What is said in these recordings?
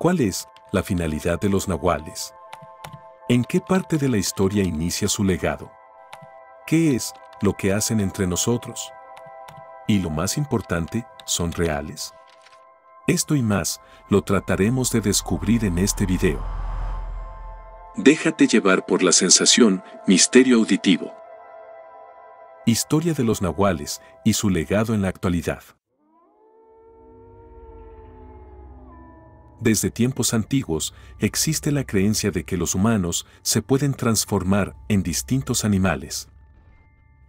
¿Cuál es la finalidad de los nahuales? ¿En qué parte de la historia inicia su legado? ¿Qué es lo que hacen entre nosotros? Y lo más importante, ¿son reales? Esto y más lo trataremos de descubrir en este video. Déjate llevar por la sensación misterio auditivo. Historia de los nahuales y su legado en la actualidad. Desde tiempos antiguos existe la creencia de que los humanos se pueden transformar en distintos animales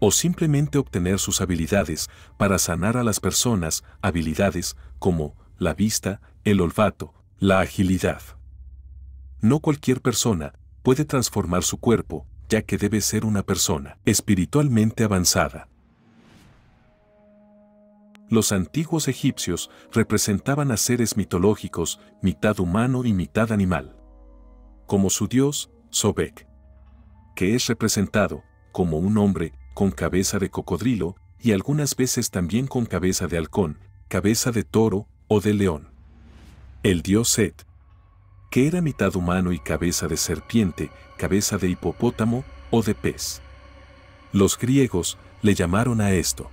o simplemente obtener sus habilidades para sanar a las personas, habilidades como la vista, el olfato, la agilidad. No cualquier persona puede transformar su cuerpo, ya que debe ser una persona espiritualmente avanzada los antiguos egipcios representaban a seres mitológicos, mitad humano y mitad animal. Como su dios, Sobek, que es representado como un hombre con cabeza de cocodrilo y algunas veces también con cabeza de halcón, cabeza de toro o de león. El dios Set, que era mitad humano y cabeza de serpiente, cabeza de hipopótamo o de pez. Los griegos le llamaron a esto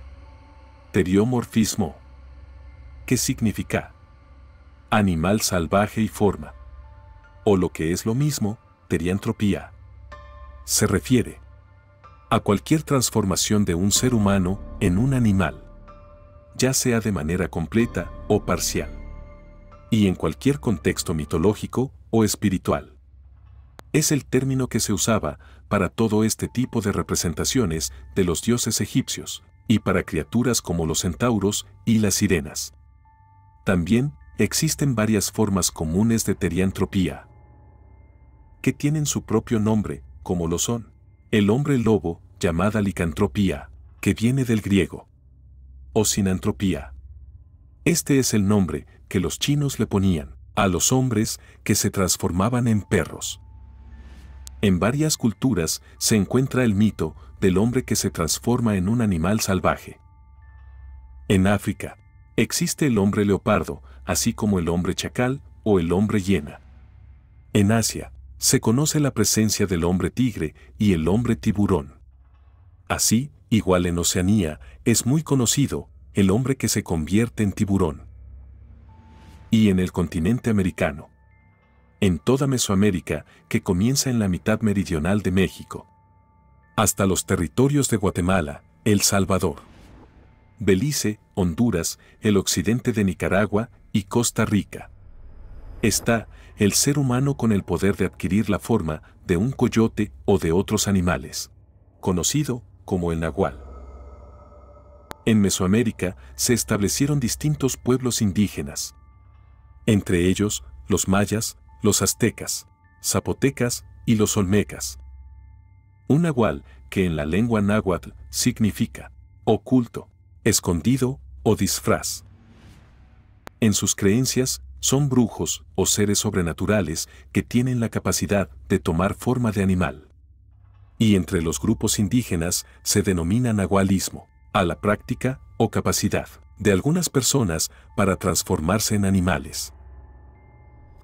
Teriomorfismo. ¿Qué significa? Animal salvaje y forma. O lo que es lo mismo, teriantropía. Se refiere a cualquier transformación de un ser humano en un animal, ya sea de manera completa o parcial, y en cualquier contexto mitológico o espiritual. Es el término que se usaba para todo este tipo de representaciones de los dioses egipcios, y para criaturas como los centauros y las sirenas. También existen varias formas comunes de teriantropía que tienen su propio nombre, como lo son el hombre lobo, llamada licantropía, que viene del griego, o sinantropía. Este es el nombre que los chinos le ponían a los hombres que se transformaban en perros. En varias culturas se encuentra el mito del hombre que se transforma en un animal salvaje. En África, existe el hombre leopardo, así como el hombre chacal o el hombre hiena. En Asia, se conoce la presencia del hombre tigre y el hombre tiburón. Así, igual en Oceanía, es muy conocido el hombre que se convierte en tiburón. Y en el continente americano, en toda Mesoamérica que comienza en la mitad meridional de México, hasta los territorios de Guatemala, El Salvador, Belice, Honduras, el occidente de Nicaragua y Costa Rica. Está el ser humano con el poder de adquirir la forma de un coyote o de otros animales, conocido como el nahual. En Mesoamérica se establecieron distintos pueblos indígenas, entre ellos los mayas, los aztecas, zapotecas y los olmecas. Un nahual, que en la lengua náhuatl significa oculto, escondido o disfraz. En sus creencias, son brujos o seres sobrenaturales que tienen la capacidad de tomar forma de animal. Y entre los grupos indígenas se denomina nahualismo, a la práctica o capacidad de algunas personas para transformarse en animales.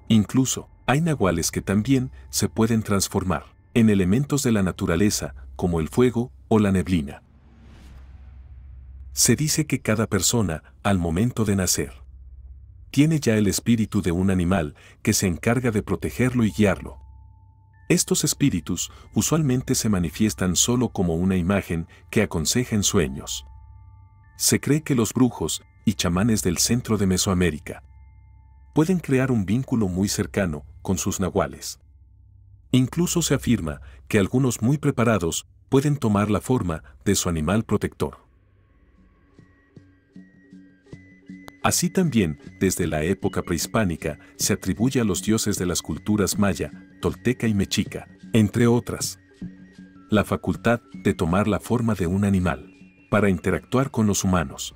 Incluso, hay nahuales que también se pueden transformar en elementos de la naturaleza, como el fuego o la neblina. Se dice que cada persona, al momento de nacer, tiene ya el espíritu de un animal que se encarga de protegerlo y guiarlo. Estos espíritus usualmente se manifiestan solo como una imagen que aconseja en sueños. Se cree que los brujos y chamanes del centro de Mesoamérica pueden crear un vínculo muy cercano con sus nahuales. Incluso se afirma que algunos muy preparados pueden tomar la forma de su animal protector. Así también, desde la época prehispánica, se atribuye a los dioses de las culturas maya, tolteca y mexica, entre otras, la facultad de tomar la forma de un animal para interactuar con los humanos.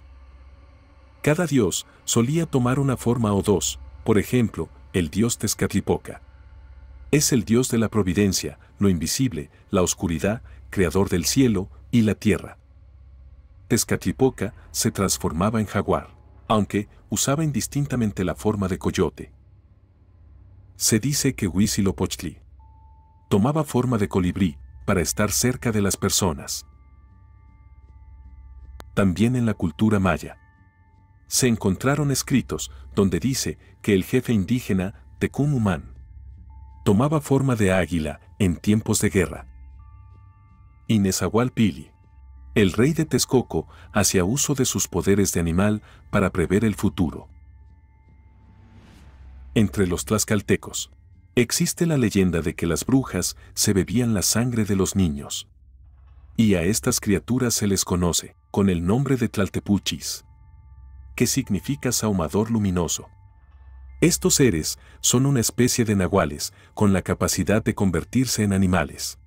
Cada dios solía tomar una forma o dos por ejemplo, el dios Tezcatlipoca. Es el dios de la providencia, lo invisible, la oscuridad, creador del cielo y la tierra. Tezcatlipoca se transformaba en jaguar, aunque usaba indistintamente la forma de coyote. Se dice que Huitzilopochtli tomaba forma de colibrí para estar cerca de las personas. También en la cultura maya, se encontraron escritos donde dice que el jefe indígena, Tecumumán, tomaba forma de águila en tiempos de guerra. Pili, el rey de Texcoco, hacía uso de sus poderes de animal para prever el futuro. Entre los tlaxcaltecos, existe la leyenda de que las brujas se bebían la sangre de los niños. Y a estas criaturas se les conoce con el nombre de Tlaltepuchis que significa saumador luminoso. Estos seres son una especie de nahuales con la capacidad de convertirse en animales.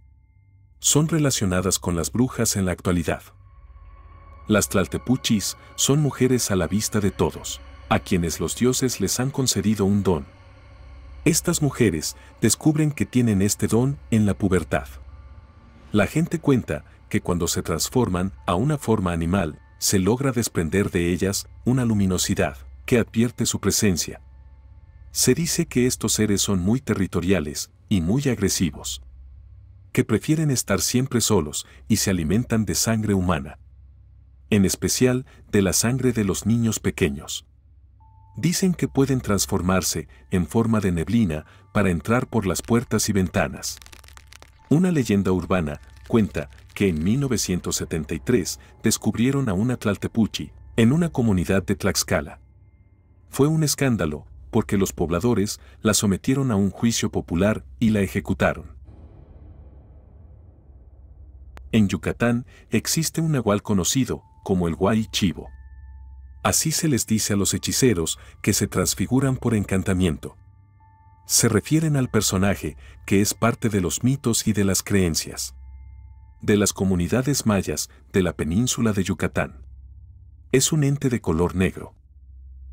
Son relacionadas con las brujas en la actualidad. Las tlaltepuchis son mujeres a la vista de todos, a quienes los dioses les han concedido un don. Estas mujeres descubren que tienen este don en la pubertad. La gente cuenta que cuando se transforman a una forma animal, se logra desprender de ellas una luminosidad que advierte su presencia. Se dice que estos seres son muy territoriales y muy agresivos, que prefieren estar siempre solos y se alimentan de sangre humana, en especial de la sangre de los niños pequeños. Dicen que pueden transformarse en forma de neblina para entrar por las puertas y ventanas. Una leyenda urbana cuenta que en 1973 descubrieron a una tlaltepuchi en una comunidad de Tlaxcala. Fue un escándalo, porque los pobladores la sometieron a un juicio popular y la ejecutaron. En Yucatán existe un nahual conocido como el Guay Chivo. Así se les dice a los hechiceros que se transfiguran por encantamiento. Se refieren al personaje que es parte de los mitos y de las creencias de las comunidades mayas de la península de Yucatán. Es un ente de color negro,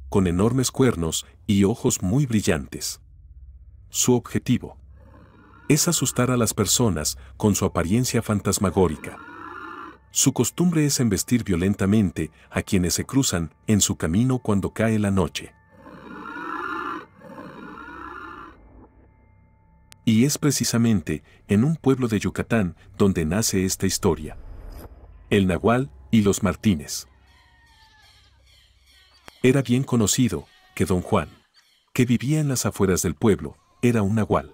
con enormes cuernos y ojos muy brillantes. Su objetivo es asustar a las personas con su apariencia fantasmagórica. Su costumbre es embestir violentamente a quienes se cruzan en su camino cuando cae la noche. Y es precisamente en un pueblo de Yucatán donde nace esta historia. El Nahual y los Martínez. Era bien conocido que don Juan, que vivía en las afueras del pueblo, era un Nahual.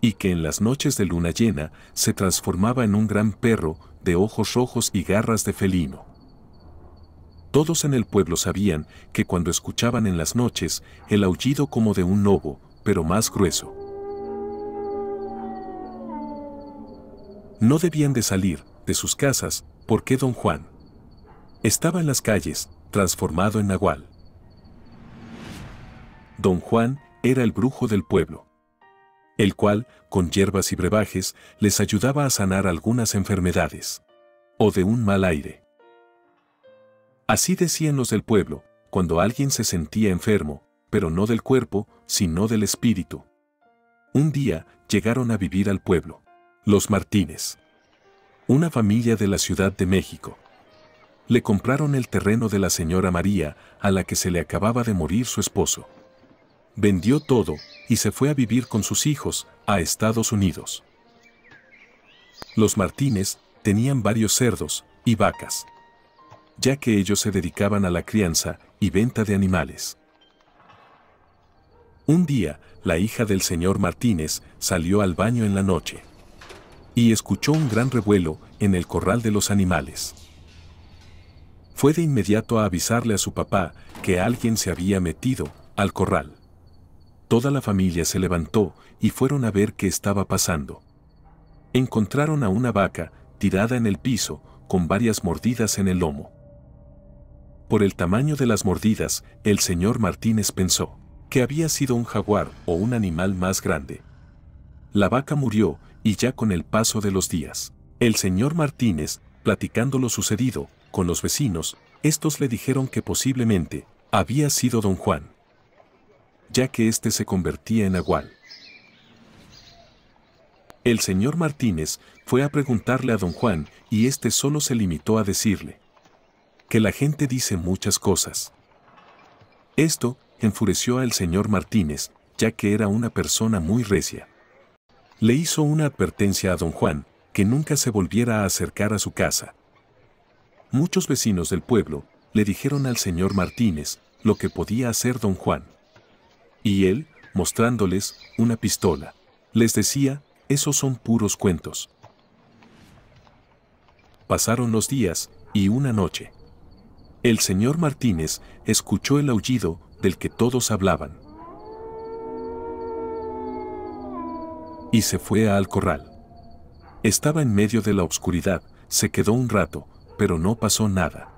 Y que en las noches de luna llena se transformaba en un gran perro de ojos rojos y garras de felino. Todos en el pueblo sabían que cuando escuchaban en las noches el aullido como de un lobo, pero más grueso, no debían de salir de sus casas porque don Juan estaba en las calles, transformado en nahual. Don Juan era el brujo del pueblo, el cual, con hierbas y brebajes, les ayudaba a sanar algunas enfermedades o de un mal aire. Así decían los del pueblo, cuando alguien se sentía enfermo, pero no del cuerpo, sino del espíritu. Un día llegaron a vivir al pueblo. Los Martínez. Una familia de la Ciudad de México. Le compraron el terreno de la señora María, a la que se le acababa de morir su esposo. Vendió todo y se fue a vivir con sus hijos a Estados Unidos. Los Martínez tenían varios cerdos y vacas, ya que ellos se dedicaban a la crianza y venta de animales. Un día, la hija del señor Martínez salió al baño en la noche y escuchó un gran revuelo en el corral de los animales. Fue de inmediato a avisarle a su papá que alguien se había metido al corral. Toda la familia se levantó y fueron a ver qué estaba pasando. Encontraron a una vaca tirada en el piso con varias mordidas en el lomo. Por el tamaño de las mordidas, el señor Martínez pensó que había sido un jaguar o un animal más grande. La vaca murió y ya con el paso de los días. El señor Martínez, platicando lo sucedido, con los vecinos, estos le dijeron que posiblemente había sido don Juan, ya que éste se convertía en agual. El señor Martínez fue a preguntarle a don Juan y éste solo se limitó a decirle que la gente dice muchas cosas. Esto enfureció al señor Martínez, ya que era una persona muy recia le hizo una advertencia a don Juan, que nunca se volviera a acercar a su casa. Muchos vecinos del pueblo le dijeron al señor Martínez lo que podía hacer don Juan. Y él, mostrándoles una pistola, les decía, esos son puros cuentos. Pasaron los días y una noche. El señor Martínez escuchó el aullido del que todos hablaban. y se fue al corral. Estaba en medio de la oscuridad, se quedó un rato, pero no pasó nada.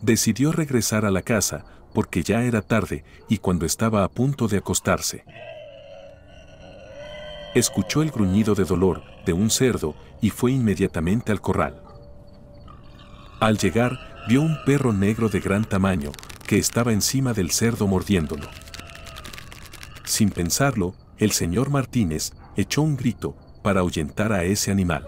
Decidió regresar a la casa porque ya era tarde y cuando estaba a punto de acostarse. Escuchó el gruñido de dolor de un cerdo y fue inmediatamente al corral. Al llegar, vio un perro negro de gran tamaño que estaba encima del cerdo mordiéndolo. Sin pensarlo, el señor Martínez echó un grito para ahuyentar a ese animal.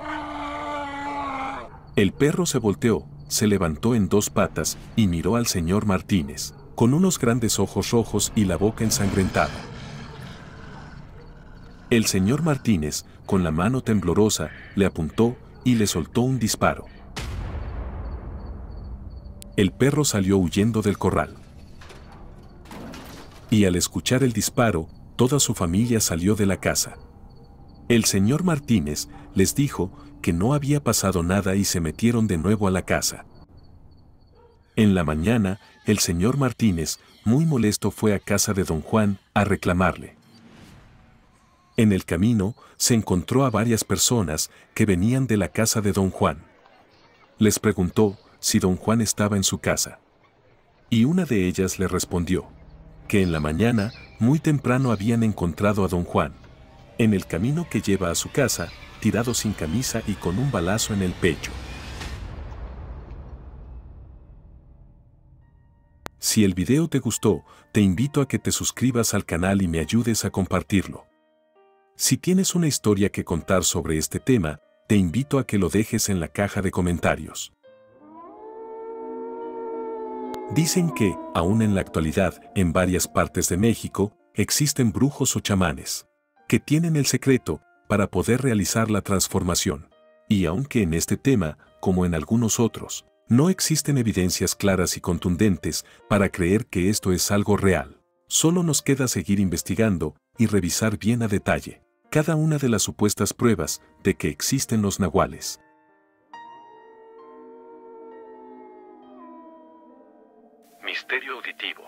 El perro se volteó, se levantó en dos patas y miró al señor Martínez, con unos grandes ojos rojos y la boca ensangrentada. El señor Martínez, con la mano temblorosa, le apuntó y le soltó un disparo. El perro salió huyendo del corral. Y al escuchar el disparo, toda su familia salió de la casa. El señor Martínez les dijo que no había pasado nada y se metieron de nuevo a la casa. En la mañana, el señor Martínez, muy molesto, fue a casa de don Juan a reclamarle. En el camino, se encontró a varias personas que venían de la casa de don Juan. Les preguntó si don Juan estaba en su casa. Y una de ellas le respondió, que en la mañana, muy temprano habían encontrado a don Juan, en el camino que lleva a su casa, tirado sin camisa y con un balazo en el pecho. Si el video te gustó, te invito a que te suscribas al canal y me ayudes a compartirlo. Si tienes una historia que contar sobre este tema, te invito a que lo dejes en la caja de comentarios. Dicen que, aún en la actualidad, en varias partes de México, existen brujos o chamanes que tienen el secreto para poder realizar la transformación. Y aunque en este tema, como en algunos otros, no existen evidencias claras y contundentes para creer que esto es algo real, solo nos queda seguir investigando y revisar bien a detalle cada una de las supuestas pruebas de que existen los nahuales. Misterio auditivo.